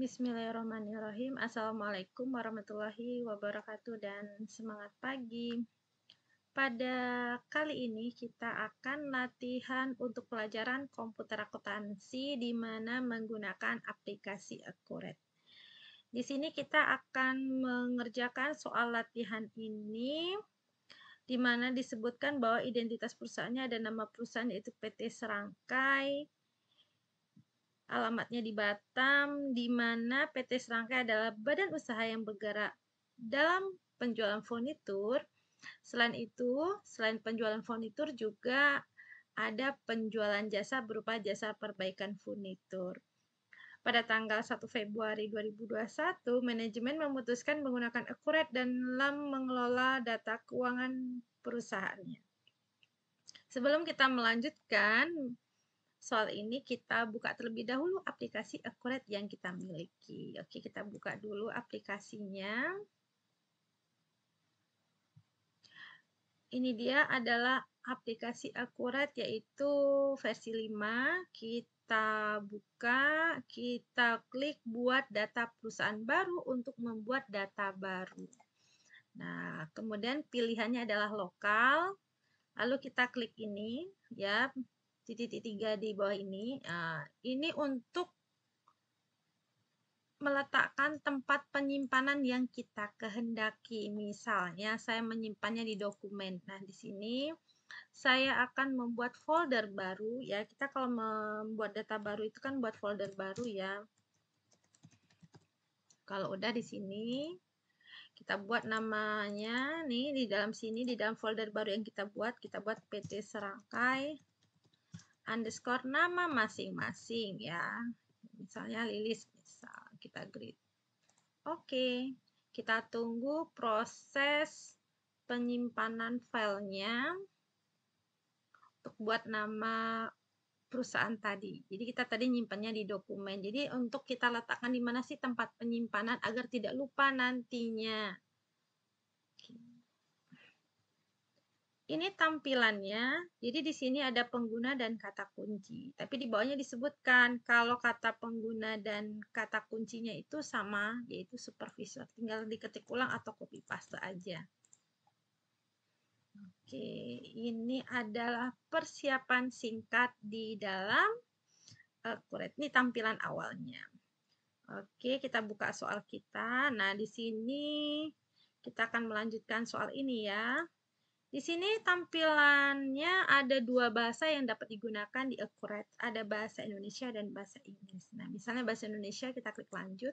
Bismillahirrahmanirrahim. Assalamualaikum warahmatullahi wabarakatuh dan semangat pagi. Pada kali ini kita akan latihan untuk pelajaran komputer akuntansi di mana menggunakan aplikasi Accurate. Di sini kita akan mengerjakan soal latihan ini di mana disebutkan bahwa identitas perusahaannya ada nama perusahaan yaitu PT Serangkai, alamatnya di Batam, di mana PT Serangkai adalah badan usaha yang bergerak dalam penjualan furnitur. Selain itu, selain penjualan furnitur juga ada penjualan jasa berupa jasa perbaikan furnitur. Pada tanggal 1 Februari 2021, manajemen memutuskan menggunakan akurat dan LAM mengelola data keuangan perusahaannya. Sebelum kita melanjutkan, soal ini kita buka terlebih dahulu aplikasi akurat yang kita miliki. Oke, kita buka dulu aplikasinya. Ini dia adalah aplikasi akurat yaitu versi 5. Kita buka, kita klik buat data perusahaan baru untuk membuat data baru. Nah, kemudian pilihannya adalah lokal. Lalu kita klik ini, ya, di titik tiga di bawah ini, uh, ini untuk meletakkan tempat penyimpanan yang kita kehendaki. Misalnya saya menyimpannya di dokumen. Nah, di sini saya akan membuat folder baru ya. Kita kalau membuat data baru itu kan buat folder baru ya. Kalau udah di sini kita buat namanya nih di dalam sini di dalam folder baru yang kita buat, kita buat PT serangkai underscore nama masing-masing ya. Misalnya Lilis, misal kita grid. Oke, kita tunggu proses penyimpanan filenya untuk buat nama perusahaan tadi. Jadi kita tadi nyimpannya di dokumen. Jadi untuk kita letakkan di mana sih tempat penyimpanan agar tidak lupa nantinya. Ini tampilannya. Jadi di sini ada pengguna dan kata kunci. Tapi di bawahnya disebutkan kalau kata pengguna dan kata kuncinya itu sama, yaitu supervisor. Tinggal diketik ulang atau copy paste aja. Oke, ini adalah persiapan singkat di dalam eh, kuret. Ini tampilan awalnya. Oke, kita buka soal kita. Nah, di sini kita akan melanjutkan soal ini ya. Di sini tampilannya ada dua bahasa yang dapat digunakan di Accurate. Ada bahasa Indonesia dan bahasa Inggris. Nah, misalnya bahasa Indonesia kita klik lanjut.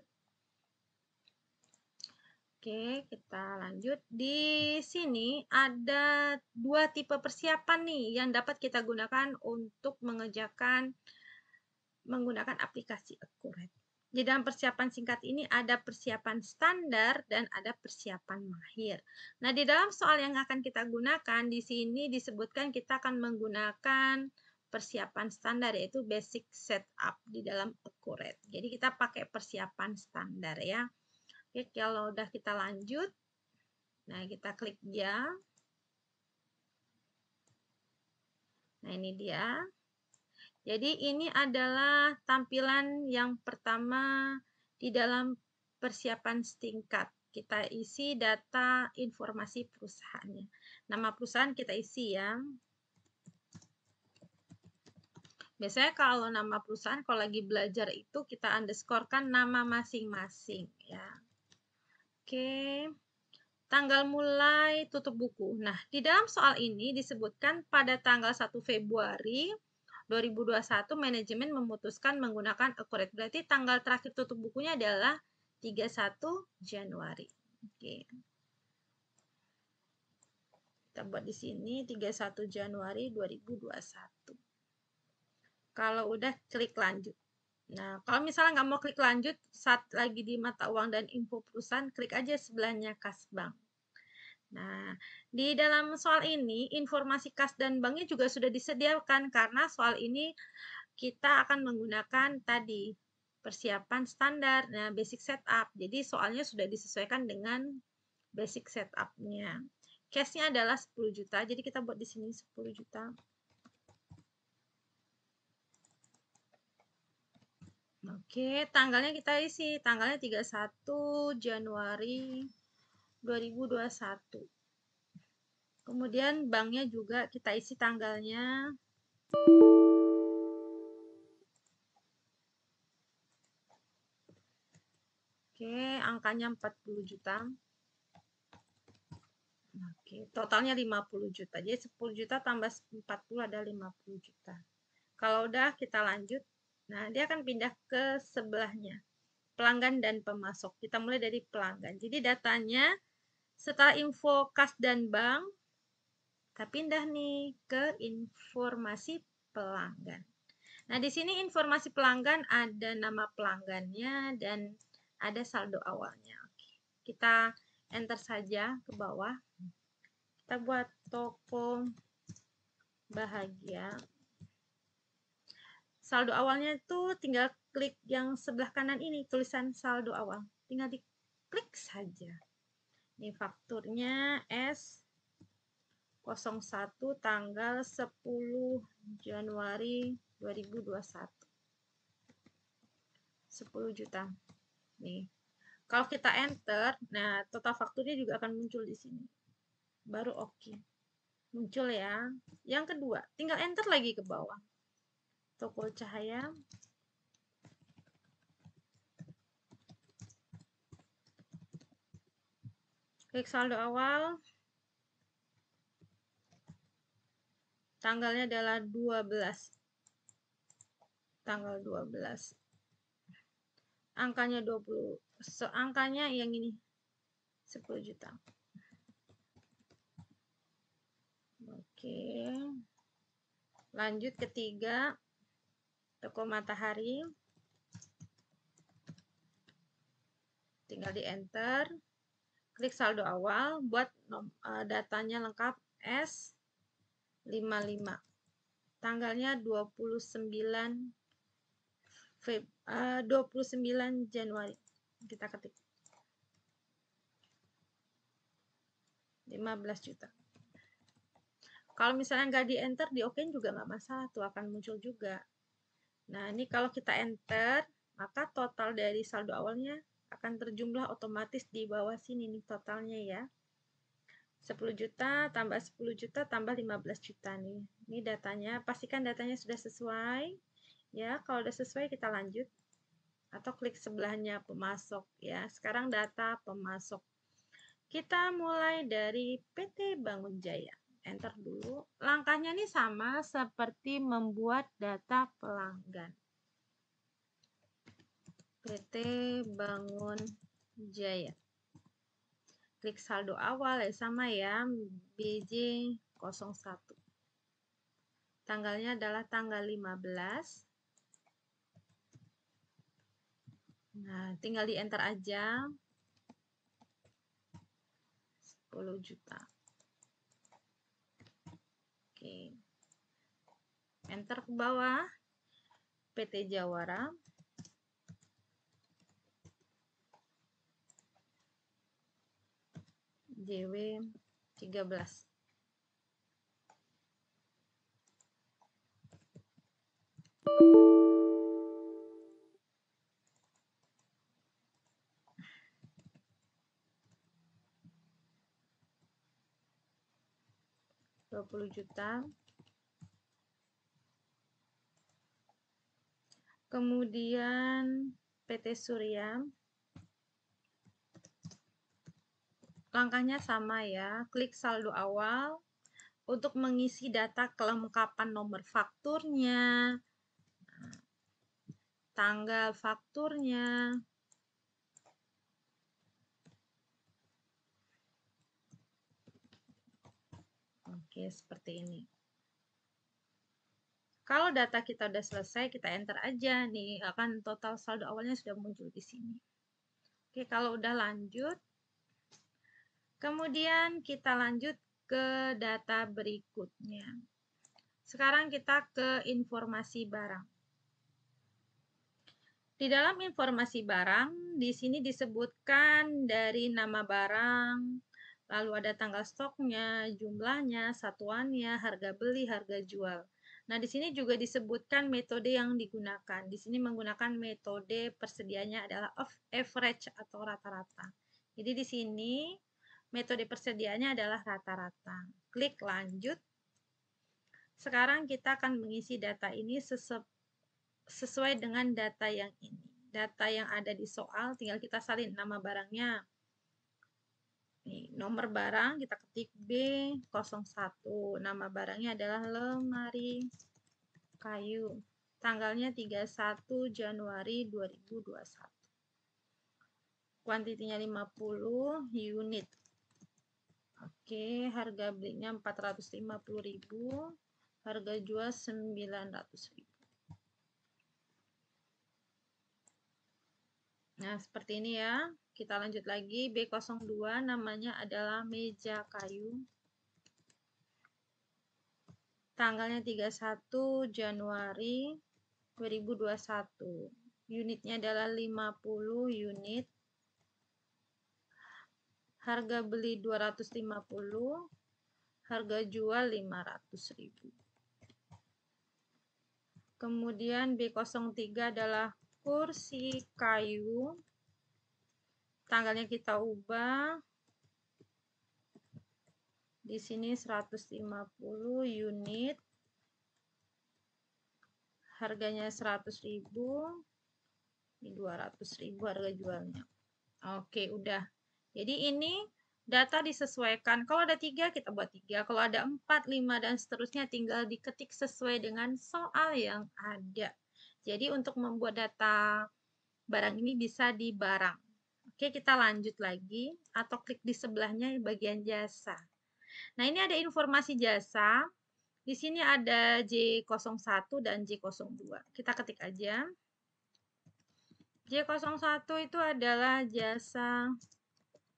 Oke, kita lanjut. Di sini ada dua tipe persiapan nih yang dapat kita gunakan untuk mengerjakan menggunakan aplikasi Accurate di dalam persiapan singkat ini ada persiapan standar dan ada persiapan mahir. Nah, di dalam soal yang akan kita gunakan di sini disebutkan kita akan menggunakan persiapan standar yaitu basic setup di dalam accurate. Jadi kita pakai persiapan standar ya. Oke, kalau udah kita lanjut. Nah, kita klik ya. Nah, ini dia. Jadi ini adalah tampilan yang pertama di dalam persiapan setingkat. Kita isi data informasi perusahaannya. Nama perusahaan kita isi ya. Biasanya kalau nama perusahaan kalau lagi belajar itu kita underscorekan nama masing-masing ya. Oke. Tanggal mulai tutup buku. Nah, di dalam soal ini disebutkan pada tanggal 1 Februari 2021 manajemen memutuskan menggunakan accurate. Berarti tanggal terakhir tutup bukunya adalah 31 Januari. Oke. Kita buat di sini 31 Januari 2021. Kalau udah klik lanjut. Nah, kalau misalnya nggak mau klik lanjut, saat lagi di mata uang dan info perusahaan, klik aja sebelahnya kas bank. Nah, di dalam soal ini informasi kas dan banknya juga sudah disediakan karena soal ini kita akan menggunakan tadi persiapan standar, nah basic setup. Jadi soalnya sudah disesuaikan dengan basic setupnya. Cashnya adalah 10 juta, jadi kita buat di sini 10 juta. Oke, tanggalnya kita isi. Tanggalnya 31 Januari 2021. Kemudian banknya juga kita isi tanggalnya. Oke, angkanya 40 juta. Oke, totalnya 50 juta. Jadi 10 juta tambah 40 ada 50 juta. Kalau udah kita lanjut. Nah, dia akan pindah ke sebelahnya. Pelanggan dan pemasok. Kita mulai dari pelanggan. Jadi datanya setelah info kas dan bank, kita pindah nih ke informasi pelanggan. Nah, di sini informasi pelanggan ada nama pelanggannya dan ada saldo awalnya. Oke, kita enter saja ke bawah. Kita buat toko bahagia. Saldo awalnya itu tinggal klik yang sebelah kanan ini, tulisan saldo awal. Tinggal diklik saja. Ini fakturnya S01 tanggal 10 Januari 2021. 10 juta. Nih. Kalau kita enter, nah total fakturnya juga akan muncul di sini. Baru oke. Okay. Muncul ya. Yang kedua, tinggal enter lagi ke bawah. Toko Cahaya klik saldo awal tanggalnya adalah 12 tanggal 12 angkanya 20 so, angkanya yang ini 10 juta oke lanjut ketiga toko matahari tinggal di enter klik saldo awal buat eh, datanya lengkap S55. Tanggalnya 29 Feb, eh, uh, 29 Januari. Kita ketik. 15 juta. Kalau misalnya nggak di enter, di oke juga nggak masalah, tuh akan muncul juga. Nah, ini kalau kita enter, maka total dari saldo awalnya akan terjumlah otomatis di bawah sini nih totalnya ya. 10 juta tambah 10 juta tambah 15 juta nih. Ini datanya, pastikan datanya sudah sesuai. Ya, kalau sudah sesuai kita lanjut atau klik sebelahnya pemasok ya. Sekarang data pemasok. Kita mulai dari PT Bangun Jaya. Enter dulu. Langkahnya nih sama seperti membuat data pelanggan. PT Bangun Jaya. Klik saldo awal ya sama ya BJ01. Tanggalnya adalah tanggal 15. Nah, tinggal di enter aja. 10 juta. Oke. Enter ke bawah. PT Jawara JW 13. 20 juta kemudian PT Surya Langkahnya sama ya, klik saldo awal untuk mengisi data kelengkapan nomor fakturnya, tanggal fakturnya, Oke, seperti ini. Kalau data kita udah selesai, kita enter aja nih, akan total saldo awalnya sudah muncul di sini. Oke, kalau udah lanjut, Kemudian kita lanjut ke data berikutnya. Sekarang kita ke informasi barang. Di dalam informasi barang, di sini disebutkan dari nama barang, lalu ada tanggal stoknya, jumlahnya, satuannya, harga beli, harga jual. Nah, di sini juga disebutkan metode yang digunakan. Di sini menggunakan metode persediaannya adalah average atau rata-rata. Jadi di sini Metode persediaannya adalah rata-rata. Klik lanjut. Sekarang kita akan mengisi data ini sesuai dengan data yang ini. Data yang ada di soal tinggal kita salin nama barangnya. Nih, nomor barang kita ketik B01. Nama barangnya adalah lemari kayu. Tanggalnya 31 Januari 2021. Kuantitinya 50 unit. Oke, harga belinya 450.000, harga jual 900.000. Nah, seperti ini ya. Kita lanjut lagi B02 namanya adalah meja kayu. Tanggalnya 31 Januari 2021. Unitnya adalah 50 unit. Harga beli 250, harga jual 500.000. Kemudian B03 adalah kursi kayu. Tanggalnya kita ubah. Di sini 150 unit. Harganya 100.000 ini 200 ribu harga jualnya oke udah jadi ini data disesuaikan. Kalau ada tiga kita buat tiga. Kalau ada empat, lima dan seterusnya tinggal diketik sesuai dengan soal yang ada. Jadi untuk membuat data barang ini bisa di barang. Oke, kita lanjut lagi atau klik di sebelahnya bagian jasa. Nah, ini ada informasi jasa. Di sini ada J01 dan J02. Kita ketik aja. J01 itu adalah jasa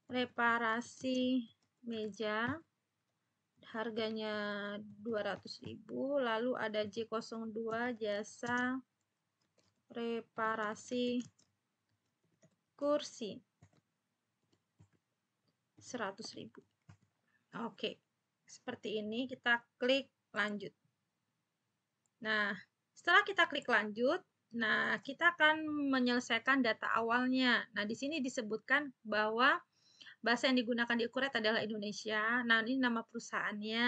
reparasi meja harganya 200.000 lalu ada J02 jasa reparasi kursi 100.000 oke seperti ini kita klik lanjut nah setelah kita klik lanjut nah kita akan menyelesaikan data awalnya nah di sini disebutkan bahwa Bahasa yang digunakan di Ukuret adalah Indonesia. Nah, ini nama perusahaannya.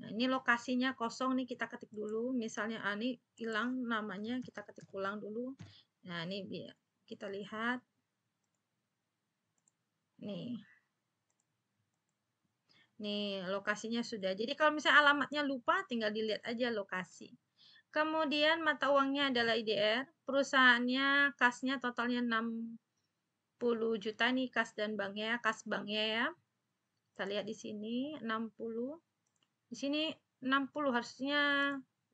Nah, ini lokasinya kosong nih kita ketik dulu. Misalnya ah, ini hilang namanya, kita ketik ulang dulu. Nah, ini kita lihat. Nih. Nih, lokasinya sudah. Jadi kalau misalnya alamatnya lupa, tinggal dilihat aja lokasi. Kemudian mata uangnya adalah IDR, perusahaannya kasnya totalnya 6 juta nih kas dan banknya, ya, kas banknya ya. Kita lihat di sini 60. Di sini 60 harusnya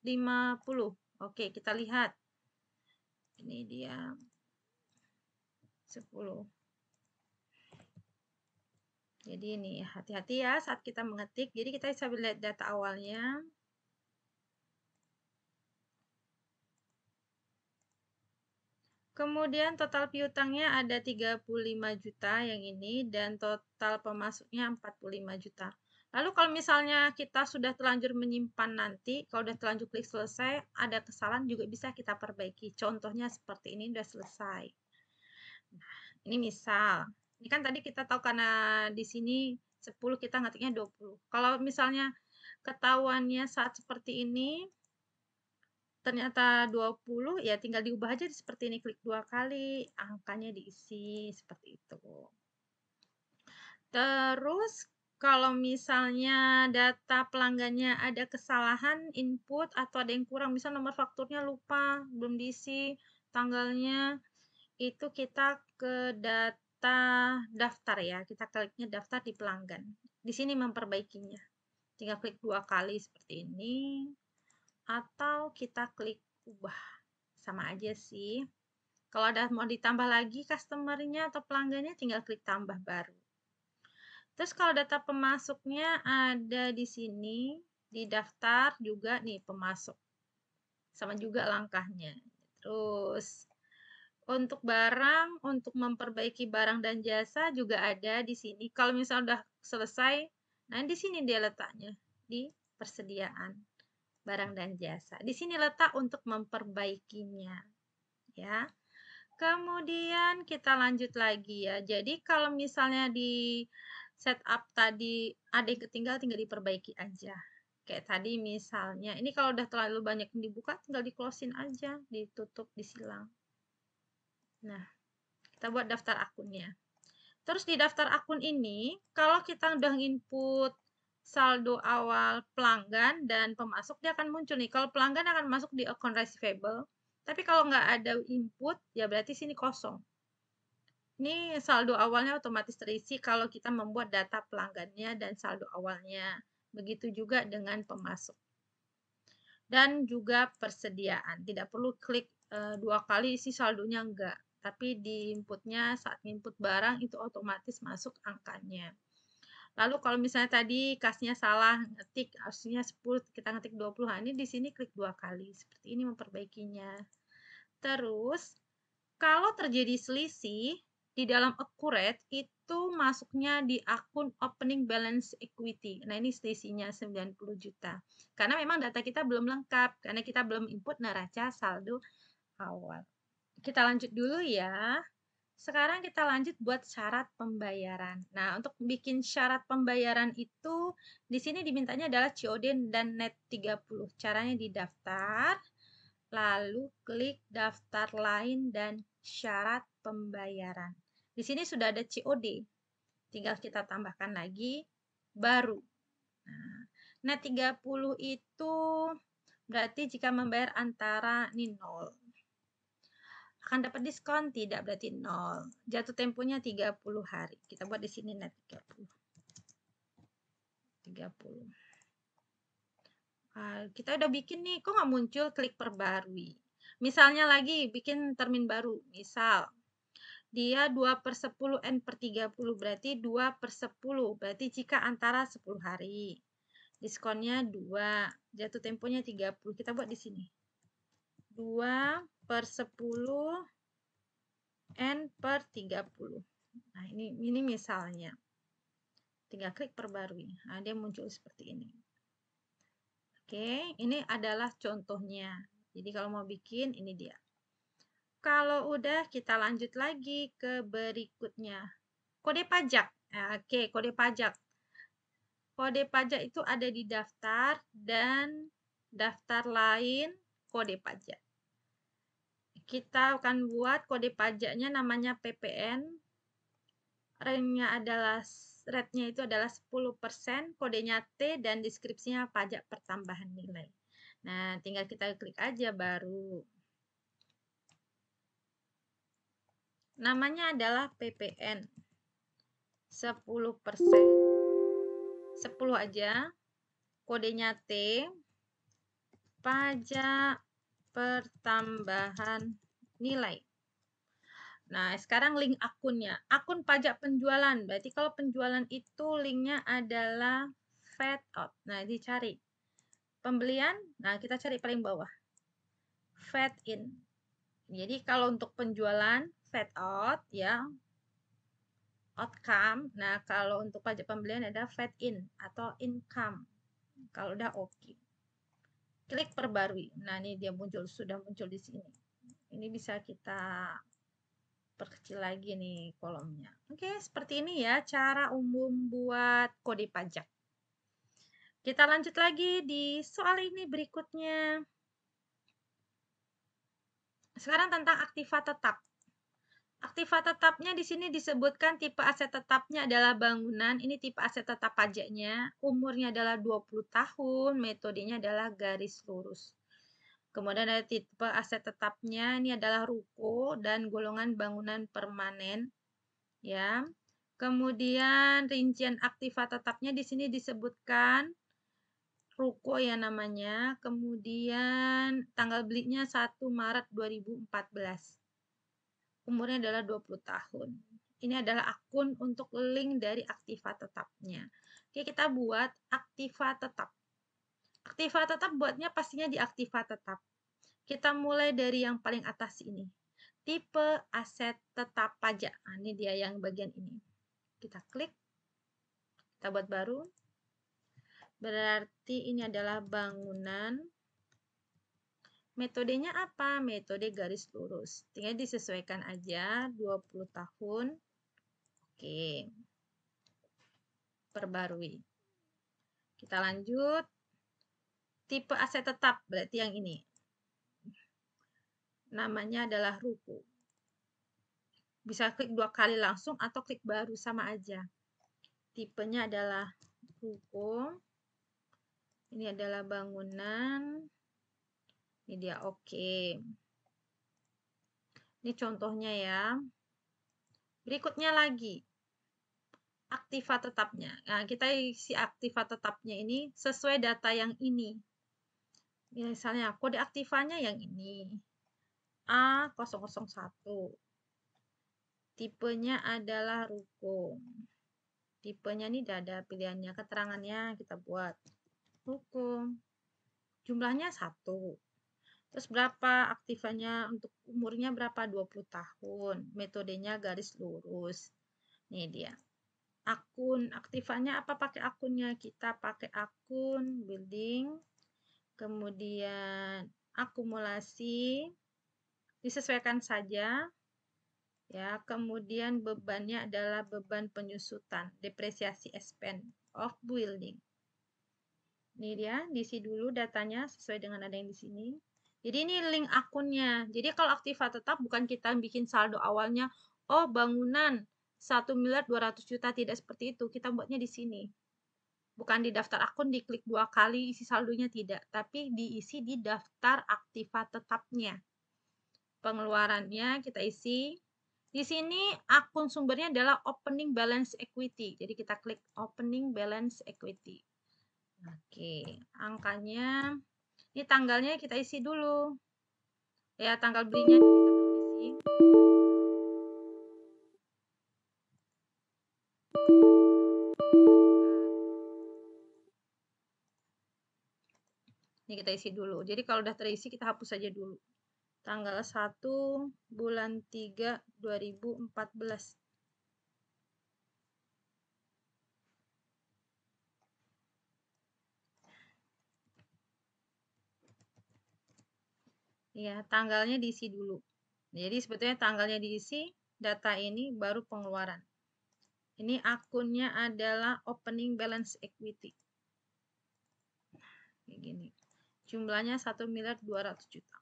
50. Oke, kita lihat. Ini dia 10. Jadi ini hati-hati ya saat kita mengetik. Jadi kita bisa lihat data awalnya. Kemudian total piutangnya ada 35 juta yang ini dan total pemasuknya 45 juta. Lalu kalau misalnya kita sudah terlanjur menyimpan nanti, kalau sudah terlanjur klik selesai, ada kesalahan juga bisa kita perbaiki. Contohnya seperti ini sudah selesai. Nah, ini misal. Ini kan tadi kita tahu karena di sini 10 kita ngetiknya 20. Kalau misalnya ketahuannya saat seperti ini, ternyata 20 ya tinggal diubah aja seperti ini klik dua kali angkanya diisi seperti itu terus kalau misalnya data pelanggannya ada kesalahan input atau ada yang kurang misal nomor fakturnya lupa belum diisi tanggalnya itu kita ke data daftar ya kita kliknya daftar di pelanggan di sini memperbaikinya tinggal klik dua kali seperti ini atau kita klik ubah. Sama aja sih. Kalau ada mau ditambah lagi customernya atau pelanggannya tinggal klik tambah baru. Terus kalau data pemasuknya ada di sini, di daftar juga nih pemasuk. Sama juga langkahnya. Terus untuk barang, untuk memperbaiki barang dan jasa juga ada di sini. Kalau misalnya udah selesai, nah di sini dia letaknya, di persediaan barang dan jasa. Di sini letak untuk memperbaikinya. Ya. Kemudian kita lanjut lagi ya. Jadi kalau misalnya di setup tadi ada yang ketinggal tinggal diperbaiki aja. Kayak tadi misalnya, ini kalau udah terlalu banyak yang dibuka tinggal di-closein aja, ditutup, disilang. Nah, kita buat daftar akunnya. Terus di daftar akun ini, kalau kita udah input saldo awal pelanggan dan pemasok dia akan muncul nih. Kalau pelanggan akan masuk di account receivable, tapi kalau nggak ada input, ya berarti sini kosong. Ini saldo awalnya otomatis terisi kalau kita membuat data pelanggannya dan saldo awalnya. Begitu juga dengan pemasok. Dan juga persediaan. Tidak perlu klik e, dua kali isi saldonya enggak. Tapi di inputnya saat input barang itu otomatis masuk angkanya. Lalu kalau misalnya tadi kasnya salah ngetik harusnya 10 kita ngetik 20. Nah, ini di sini klik dua kali. Seperti ini memperbaikinya. Terus kalau terjadi selisih di dalam accurate itu masuknya di akun opening balance equity. Nah, ini selisihnya 90 juta. Karena memang data kita belum lengkap karena kita belum input neraca saldo awal. Kita lanjut dulu ya sekarang kita lanjut buat syarat pembayaran. Nah, untuk bikin syarat pembayaran itu, di sini dimintanya adalah COD dan net 30. Caranya di daftar, lalu klik daftar lain dan syarat pembayaran. Di sini sudah ada COD, tinggal kita tambahkan lagi, baru. Nah, net 30 itu berarti jika membayar antara ini 0, akan dapat diskon tidak berarti nol jatuh temponya 30 hari kita buat di sini net 30 30 Uh, kita udah bikin nih, kok nggak muncul klik perbarui? Misalnya lagi bikin termin baru, misal dia 2 per 10 N per 30 berarti 2 per 10, berarti jika antara 10 hari. Diskonnya 2, jatuh temponya 30, kita buat di sini. 2 per 10 N per 30. Nah, ini, ini misalnya. Tinggal klik perbarui. Nah, dia muncul seperti ini. Oke, ini adalah contohnya. Jadi kalau mau bikin, ini dia. Kalau udah, kita lanjut lagi ke berikutnya. Kode pajak. Nah, oke, kode pajak. Kode pajak itu ada di daftar dan daftar lain kode pajak kita akan buat kode pajaknya namanya PPN. range adalah rate-nya itu adalah 10%, kodenya T dan deskripsinya pajak pertambahan nilai. Nah, tinggal kita klik aja baru. Namanya adalah PPN. 10%. 10 aja. Kodenya T. Pajak pertambahan nilai. Nah, sekarang link akunnya. Akun pajak penjualan. Berarti kalau penjualan itu linknya adalah fat out. Nah, dicari. Pembelian, nah kita cari paling bawah. Fat in. Jadi kalau untuk penjualan, fat out ya. Outcome. Nah, kalau untuk pajak pembelian ada fat in atau income. Kalau udah oke. Okay klik perbarui. Nah, ini dia muncul sudah muncul di sini. Ini bisa kita perkecil lagi nih kolomnya. Oke, seperti ini ya cara umum buat kode pajak. Kita lanjut lagi di soal ini berikutnya. Sekarang tentang aktiva tetap. Aktiva tetapnya di sini disebutkan tipe aset tetapnya adalah bangunan, ini tipe aset tetap pajaknya, umurnya adalah 20 tahun, metodenya adalah garis lurus. Kemudian ada tipe aset tetapnya, ini adalah ruko dan golongan bangunan permanen. Ya. Kemudian rincian aktiva tetapnya di sini disebutkan ruko ya namanya. Kemudian tanggal belinya 1 Maret 2014 umurnya adalah 20 tahun. Ini adalah akun untuk link dari aktiva tetapnya. Oke, kita buat aktiva tetap. Aktiva tetap buatnya pastinya di aktiva tetap. Kita mulai dari yang paling atas ini. Tipe aset tetap pajak. Nah, ini dia yang bagian ini. Kita klik. Kita buat baru. Berarti ini adalah bangunan Metodenya apa? Metode garis lurus. Tinggal disesuaikan aja 20 tahun. Oke. Perbarui. Kita lanjut. Tipe aset tetap berarti yang ini. Namanya adalah ruku. Bisa klik dua kali langsung atau klik baru sama aja. Tipenya adalah ruko. Ini adalah bangunan ini dia oke. Okay. Ini contohnya ya. Berikutnya lagi. Aktiva tetapnya. Nah, kita isi aktiva tetapnya ini sesuai data yang ini. Misalnya kode aktifannya yang ini. A001. Tipenya adalah ruko. Tipenya ini tidak ada pilihannya. Keterangannya kita buat. Hukum. Jumlahnya satu Terus berapa aktifannya untuk umurnya berapa? 20 tahun. Metodenya garis lurus. ini dia. Akun aktifannya apa pakai akunnya? Kita pakai akun building. Kemudian akumulasi disesuaikan saja. Ya, kemudian bebannya adalah beban penyusutan, depresiasi expense of building. Ini dia, diisi dulu datanya sesuai dengan ada yang di sini. Jadi ini link akunnya. Jadi kalau aktiva tetap bukan kita bikin saldo awalnya, oh bangunan 1 miliar 200 juta, tidak seperti itu. Kita buatnya di sini. Bukan di daftar akun diklik dua kali isi saldonya tidak, tapi diisi di daftar aktiva tetapnya. Pengeluarannya kita isi. Di sini akun sumbernya adalah opening balance equity. Jadi kita klik opening balance equity. Oke, angkanya ini tanggalnya kita isi dulu. Ya, tanggal belinya kita isi. Ini kita isi dulu. Jadi kalau udah terisi kita hapus saja dulu. Tanggal 1 bulan 3 2014. ya tanggalnya diisi dulu. Jadi sebetulnya tanggalnya diisi, data ini baru pengeluaran. Ini akunnya adalah opening balance equity. Kayak Jumlahnya satu miliar dua ratus juta.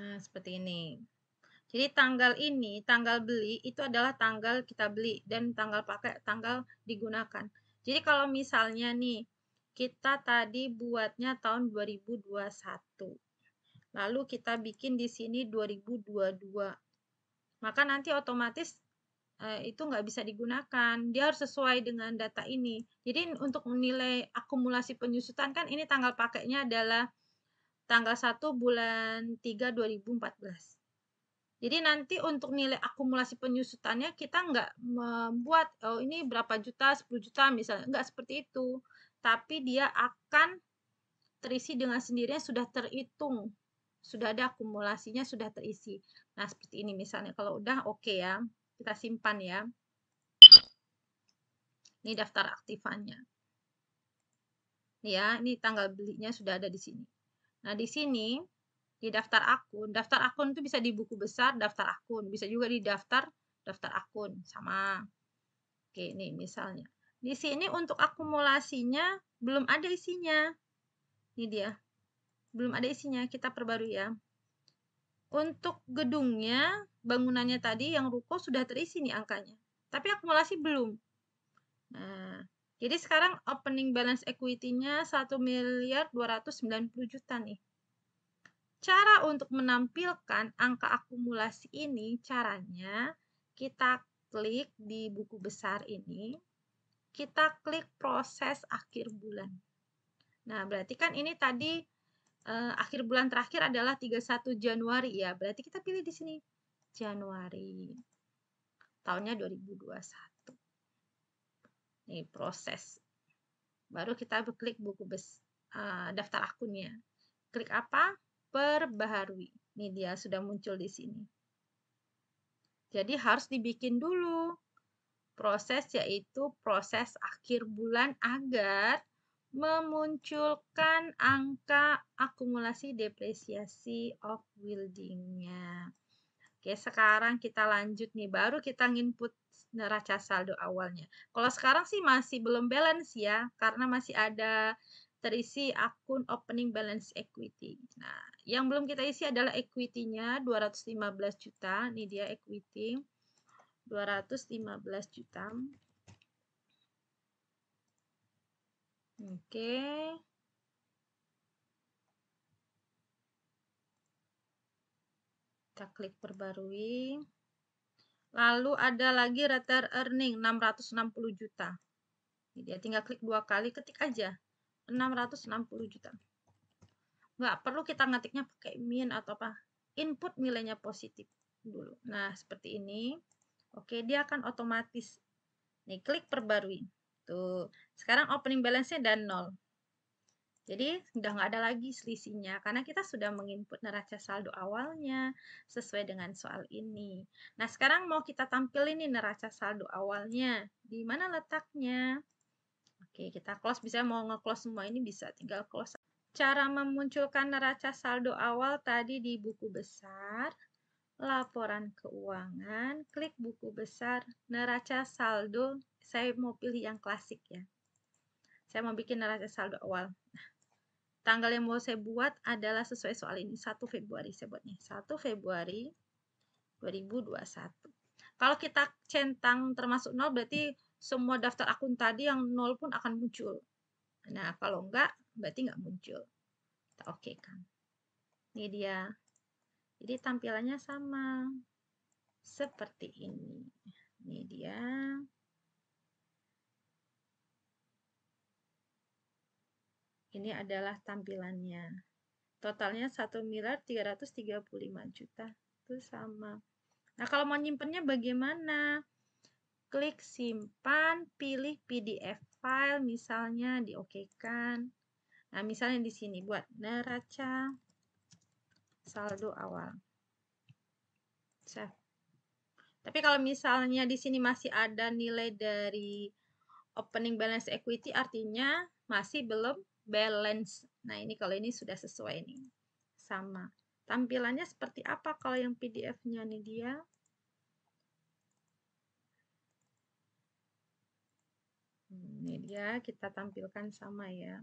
Nah, seperti ini. Jadi tanggal ini, tanggal beli itu adalah tanggal kita beli dan tanggal pakai, tanggal digunakan. Jadi kalau misalnya nih kita tadi buatnya tahun 2021. Lalu kita bikin di sini 2022. Maka nanti otomatis eh, itu nggak bisa digunakan. Dia harus sesuai dengan data ini. Jadi untuk menilai akumulasi penyusutan kan ini tanggal pakainya adalah tanggal 1 bulan 3 2014. Jadi nanti untuk nilai akumulasi penyusutannya kita nggak membuat oh ini berapa juta, 10 juta misalnya, nggak seperti itu. Tapi dia akan terisi dengan sendirinya sudah terhitung. Sudah ada akumulasinya, sudah terisi. Nah, seperti ini misalnya. Kalau udah oke okay ya, kita simpan ya. Ini daftar aktifannya. ya, ini tanggal belinya sudah ada di sini. Nah, di sini di daftar akun. Daftar akun itu bisa di buku besar, daftar akun. Bisa juga di daftar daftar akun, sama. Oke, ini misalnya. Di sini untuk akumulasinya belum ada isinya. Ini dia. Belum ada isinya, kita perbarui ya. Untuk gedungnya, bangunannya tadi yang ruko sudah terisi nih angkanya. Tapi akumulasi belum. Nah, jadi sekarang opening balance equity-nya 1 miliar 290 juta nih. Cara untuk menampilkan angka akumulasi ini, caranya kita klik di buku besar ini, kita klik proses akhir bulan. Nah, berarti kan ini tadi eh, akhir bulan terakhir adalah 31 Januari ya. Berarti kita pilih di sini Januari tahunnya 2021. Nih proses. Baru kita klik buku bes, eh, daftar akunnya. Klik apa? perbaharui. Ini dia sudah muncul di sini. Jadi harus dibikin dulu proses yaitu proses akhir bulan agar memunculkan angka akumulasi depresiasi of buildingnya. Oke, sekarang kita lanjut nih. Baru kita nginput neraca saldo awalnya. Kalau sekarang sih masih belum balance ya, karena masih ada terisi akun opening balance equity. Nah, yang belum kita isi adalah equity-nya 215 juta. Ini dia equity 215 juta. Oke. Kita klik perbarui. Lalu ada lagi rata earning 660 juta. Ini dia tinggal klik dua kali, ketik aja 660 juta. Nggak perlu kita ngetiknya pakai min atau apa. Input nilainya positif dulu. Nah, seperti ini. Oke, dia akan otomatis. Nih, klik perbarui. Tuh. Sekarang opening balance-nya dan nol, Jadi sudah nggak ada lagi selisihnya karena kita sudah menginput neraca saldo awalnya sesuai dengan soal ini. Nah sekarang mau kita tampilin nih neraca saldo awalnya. Di mana letaknya? Oke, kita close. Bisa mau nge-close semua ini bisa tinggal close. Cara memunculkan neraca saldo awal tadi di buku besar, laporan keuangan, klik buku besar, neraca saldo. Saya mau pilih yang klasik ya. Saya mau bikin neraca saldo awal. Nah, tanggal yang mau saya buat adalah sesuai soal ini, 1 Februari saya buatnya. 1 Februari 2021. Kalau kita centang termasuk 0 berarti semua daftar akun tadi yang nol pun akan muncul. Nah, kalau enggak, berarti enggak muncul. Kita oke kan. Ini dia. Jadi tampilannya sama. Seperti ini. Ini dia. Ini adalah tampilannya. Totalnya 1 miliar 335 juta. Itu sama. Nah, kalau mau nyimpannya bagaimana? klik simpan, pilih PDF file misalnya di Okekan. Nah, misalnya di sini buat neraca saldo awal. Save. Tapi kalau misalnya di sini masih ada nilai dari opening balance equity artinya masih belum balance. Nah, ini kalau ini sudah sesuai nih. Sama. Tampilannya seperti apa kalau yang PDF-nya nih dia? ini dia kita tampilkan sama ya.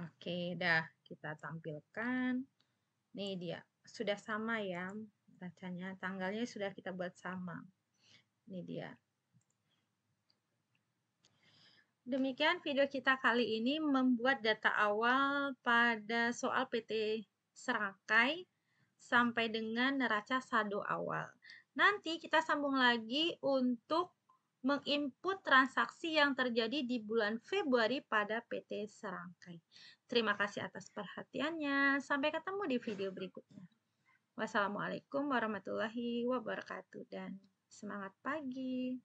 Oke, dah kita tampilkan. Ini dia, sudah sama ya bacanya. Tanggalnya sudah kita buat sama. Ini dia. Demikian video kita kali ini membuat data awal pada soal PT Serangkai sampai dengan neraca saldo awal. Nanti kita sambung lagi untuk menginput transaksi yang terjadi di bulan Februari pada PT Serangkai. Terima kasih atas perhatiannya. Sampai ketemu di video berikutnya. Wassalamualaikum warahmatullahi wabarakatuh dan semangat pagi.